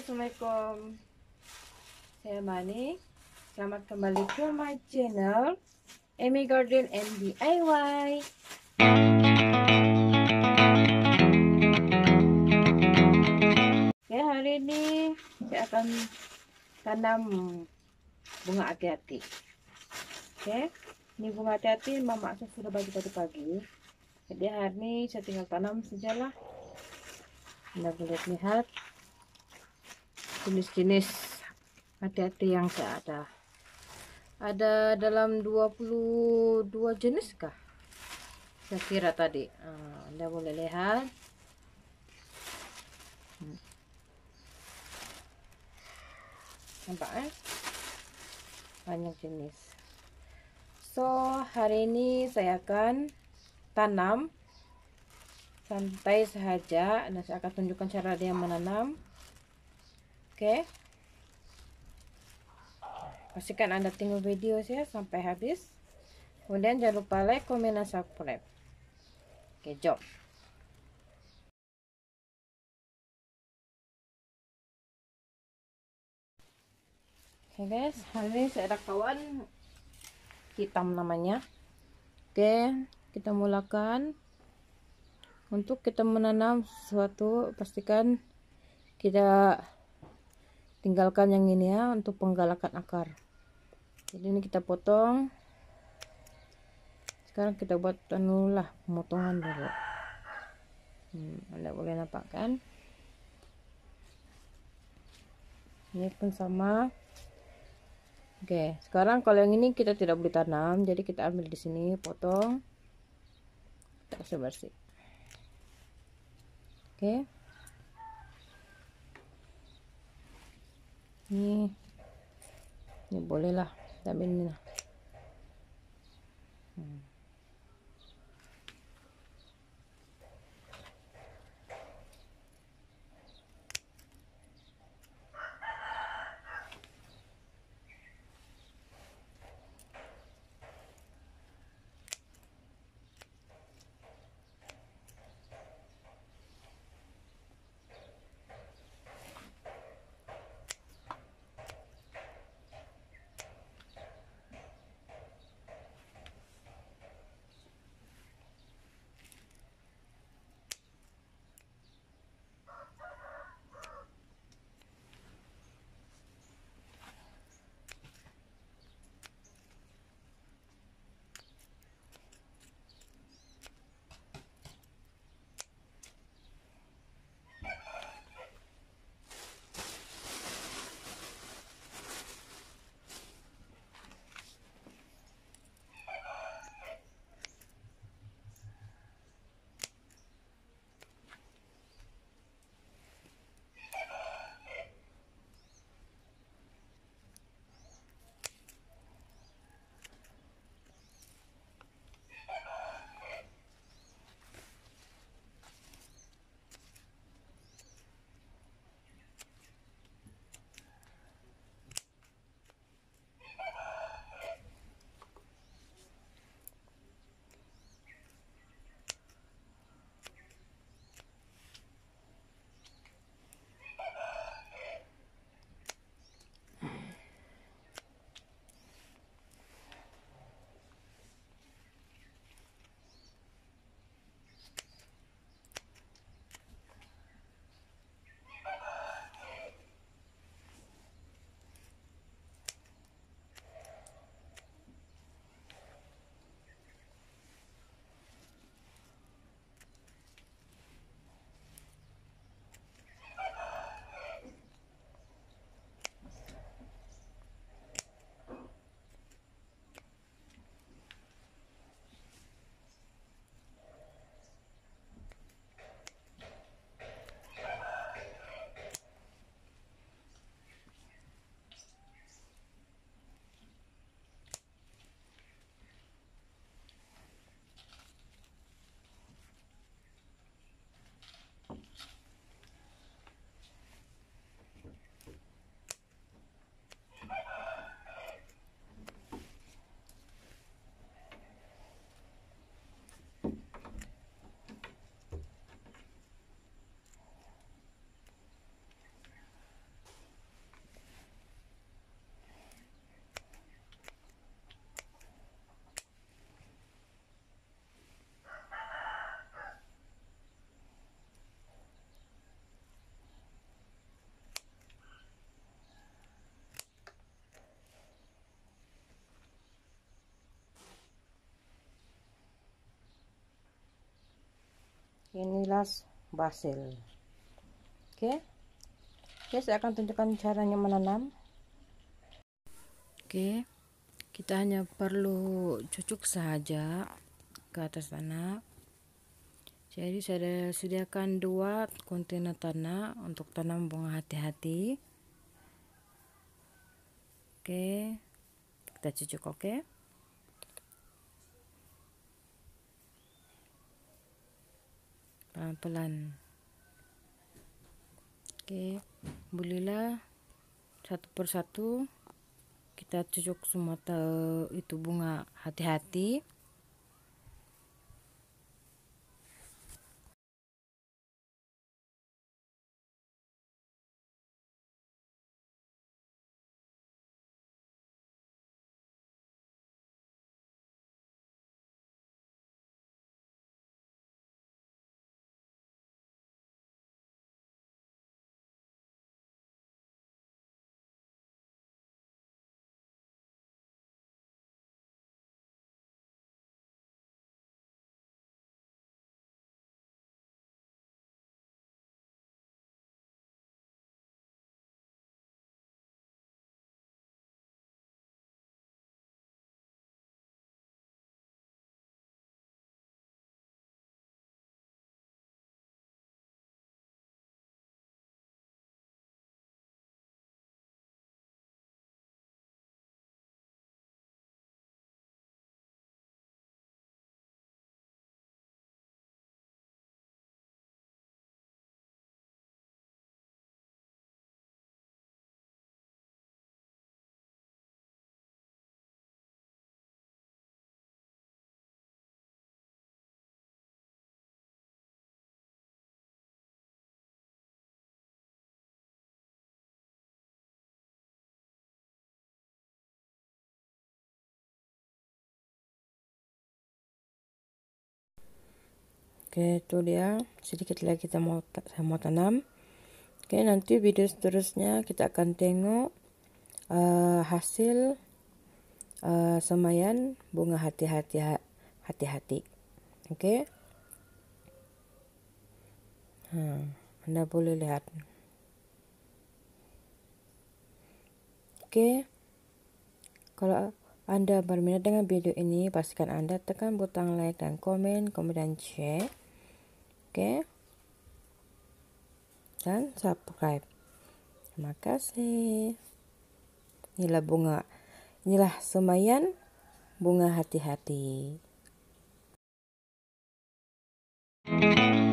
Assalamualaikum Saya Mani Selamat kembali ke my channel Amy Garden and DIY Ya hari ini Saya akan tanam Bunga hati-hati Oke Ini bunga hati-hati Mama sudah bagi tadi pagi Jadi hari ini saya tinggal tanam sejalah Anda boleh lihat jenis-jenis hati-hati yang gak ada ada dalam 22 jenis kah saya kira tadi ah, anda boleh lihat hmm. nampak eh banyak jenis so hari ini saya akan tanam santai saja dan saya akan tunjukkan cara dia menanam Oke. Okay. Pastikan Anda tengok video saya sampai habis. Kemudian jangan lupa like, komen, dan subscribe. Oke, okay, jom. Oke guys, hari ini saya ada kawan hitam namanya. Oke, kita mulakan. Untuk kita menanam sesuatu, pastikan kita tinggalkan yang ini ya untuk penggalakan akar jadi ini kita potong sekarang kita buat tenulah pemotongan dulu hmm, anda boleh nampak kan ini pun sama oke sekarang kalau yang ini kita tidak boleh tanam jadi kita ambil di sini potong kita bersih oke okay. ini ini bolehlah tak benda hmm. ini las basil oke oke saya akan tunjukkan caranya menanam oke kita hanya perlu cucuk saja ke atas tanah jadi saya sediakan dua kontainer tanah untuk tanam bunga hati-hati oke kita cucuk oke okay? pelan-pelan ah, oke bolehlah satu persatu kita cucuk semua itu bunga hati-hati Oke, itu dia. Sedikit lagi kita mau saya mau tanam. Oke, nanti video seterusnya kita akan tengok uh, hasil uh, semayan bunga hati-hati hati-hati. Oke. Hmm, Anda boleh lihat. Oke. Kalau anda berminat dengan video ini, pastikan Anda tekan butang like dan komen, kemudian share oke dan subscribe terima kasih inilah bunga inilah semayan bunga hati-hati thank you